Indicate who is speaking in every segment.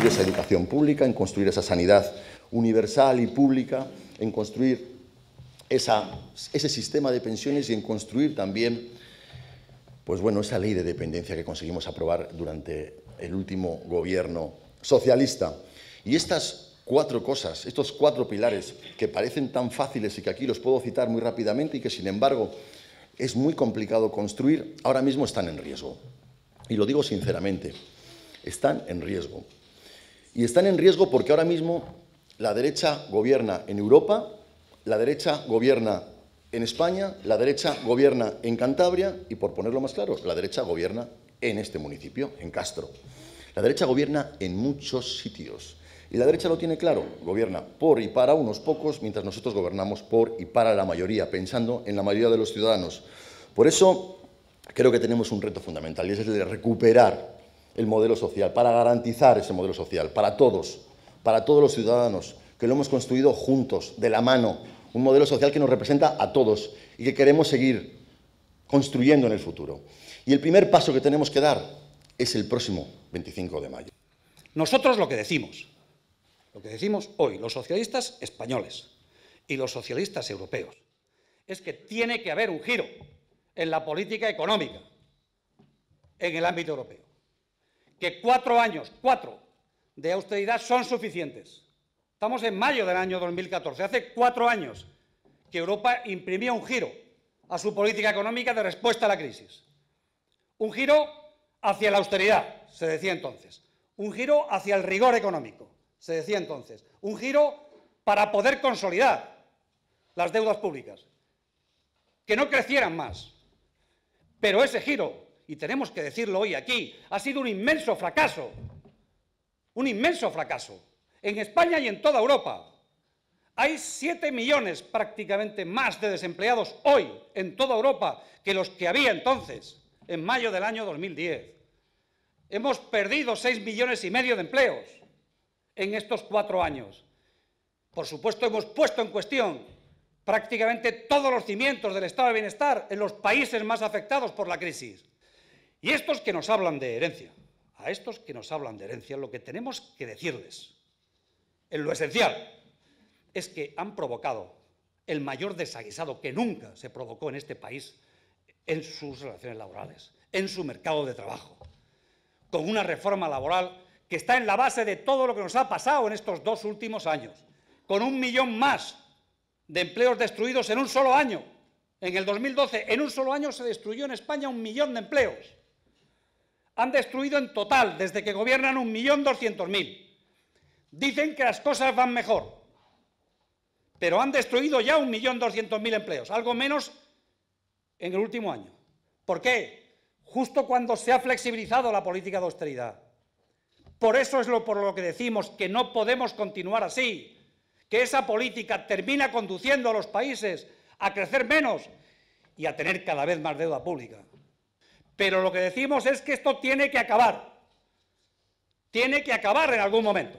Speaker 1: construir esa educación pública, en construir esa sanidad universal y pública, en construir ese sistema de pensiones y en construir también pues bueno, esa ley de dependencia que conseguimos aprobar durante el último gobierno socialista. Y estas cuatro cosas, estos cuatro pilares que parecen tan fáciles y que aquí los puedo citar muy rápidamente y que sin embargo es muy complicado construir, ahora mismo están en riesgo. Y lo digo sinceramente, están en riesgo. Y están en riesgo porque ahora mismo la derecha gobierna en Europa, la derecha gobierna en España, la derecha gobierna en Cantabria y, por ponerlo más claro, la derecha gobierna en este municipio, en Castro. La derecha gobierna en muchos sitios. Y la derecha lo tiene claro, gobierna por y para unos pocos, mientras nosotros gobernamos por y para la mayoría, pensando en la mayoría de los ciudadanos. Por eso creo que tenemos un reto fundamental y es el de recuperar el modelo social, para garantizar ese modelo social, para todos, para todos los ciudadanos, que lo hemos construido juntos, de la mano, un modelo social que nos representa a todos y que queremos seguir construyendo en el futuro. Y el primer paso que tenemos que dar es el próximo 25 de mayo.
Speaker 2: Nosotros lo que decimos, lo que decimos hoy, los socialistas españoles y los socialistas europeos, es que tiene que haber un giro en la política económica en el ámbito europeo que cuatro años, cuatro, de austeridad son suficientes. Estamos en mayo del año 2014, hace cuatro años que Europa imprimía un giro a su política económica de respuesta a la crisis. Un giro hacia la austeridad, se decía entonces. Un giro hacia el rigor económico, se decía entonces. Un giro para poder consolidar las deudas públicas, que no crecieran más. Pero ese giro y tenemos que decirlo hoy aquí, ha sido un inmenso fracaso, un inmenso fracaso, en España y en toda Europa. Hay 7 millones prácticamente más de desempleados hoy en toda Europa que los que había entonces, en mayo del año 2010. Hemos perdido 6 millones y medio de empleos en estos cuatro años. Por supuesto, hemos puesto en cuestión prácticamente todos los cimientos del estado de bienestar en los países más afectados por la crisis. Y estos que nos hablan de herencia, a estos que nos hablan de herencia, lo que tenemos que decirles, en lo esencial, es que han provocado el mayor desaguisado que nunca se provocó en este país en sus relaciones laborales, en su mercado de trabajo, con una reforma laboral que está en la base de todo lo que nos ha pasado en estos dos últimos años, con un millón más de empleos destruidos en un solo año. En el 2012, en un solo año se destruyó en España un millón de empleos han destruido en total desde que gobiernan 1.200.000. Dicen que las cosas van mejor, pero han destruido ya 1.200.000 empleos, algo menos en el último año. ¿Por qué? Justo cuando se ha flexibilizado la política de austeridad. Por eso es lo, por lo que decimos que no podemos continuar así, que esa política termina conduciendo a los países a crecer menos y a tener cada vez más deuda pública. Pero lo que decimos es que esto tiene que acabar. Tiene que acabar en algún momento.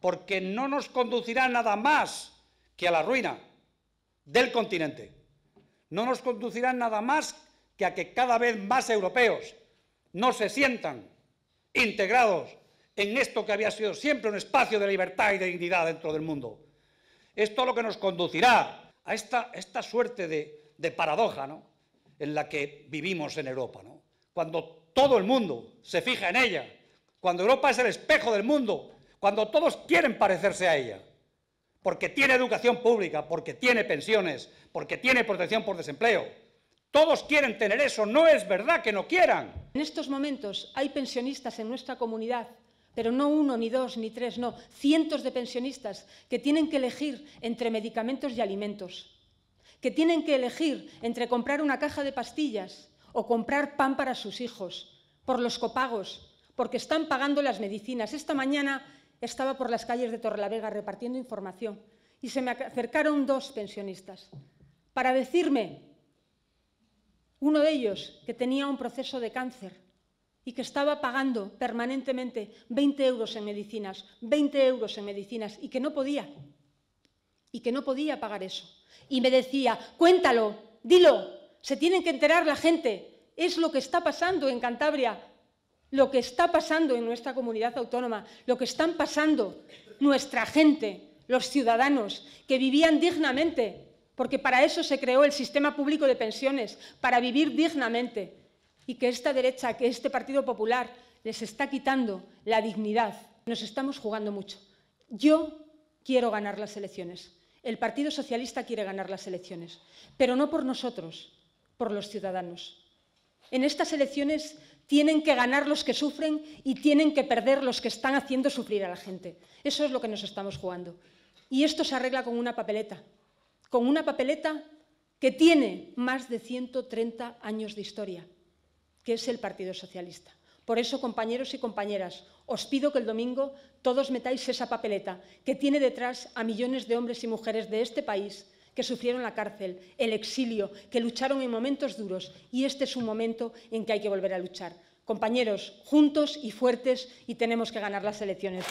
Speaker 2: Porque no nos conducirá nada más que a la ruina del continente. No nos conducirá nada más que a que cada vez más europeos no se sientan integrados en esto que había sido siempre un espacio de libertad y de dignidad dentro del mundo. Esto es lo que nos conducirá a esta, esta suerte de, de paradoja, ¿no? en la que vivimos en Europa, ¿no? Cuando todo el mundo se fija en ella, cuando Europa es el espejo del mundo, cuando todos quieren parecerse a ella, porque tiene educación pública, porque tiene pensiones, porque tiene protección por desempleo. Todos quieren tener eso, no es verdad que no quieran.
Speaker 3: En estos momentos hay pensionistas en nuestra comunidad pero no uno, ni dos, ni tres, no, cientos de pensionistas que tienen que elegir entre medicamentos y alimentos que tienen que elegir entre comprar una caja de pastillas o comprar pan para sus hijos, por los copagos, porque están pagando las medicinas. Esta mañana estaba por las calles de Torrelavega repartiendo información y se me acercaron dos pensionistas para decirme, uno de ellos, que tenía un proceso de cáncer y que estaba pagando permanentemente 20 euros en medicinas, 20 euros en medicinas y que no podía, y que no podía pagar eso. Y me decía, cuéntalo, dilo, se tienen que enterar la gente, es lo que está pasando en Cantabria, lo que está pasando en nuestra comunidad autónoma, lo que están pasando nuestra gente, los ciudadanos, que vivían dignamente, porque para eso se creó el sistema público de pensiones, para vivir dignamente, y que esta derecha, que este Partido Popular les está quitando la dignidad. Nos estamos jugando mucho. Yo quiero ganar las elecciones. El Partido Socialista quiere ganar las elecciones, pero no por nosotros, por los ciudadanos. En estas elecciones tienen que ganar los que sufren y tienen que perder los que están haciendo sufrir a la gente. Eso es lo que nos estamos jugando. Y esto se arregla con una papeleta, con una papeleta que tiene más de 130 años de historia, que es el Partido Socialista. Por eso, compañeros y compañeras, os pido que el domingo todos metáis esa papeleta que tiene detrás a millones de hombres y mujeres de este país que sufrieron la cárcel, el exilio, que lucharon en momentos duros y este es un momento en que hay que volver a luchar. Compañeros, juntos y fuertes y tenemos que ganar las elecciones.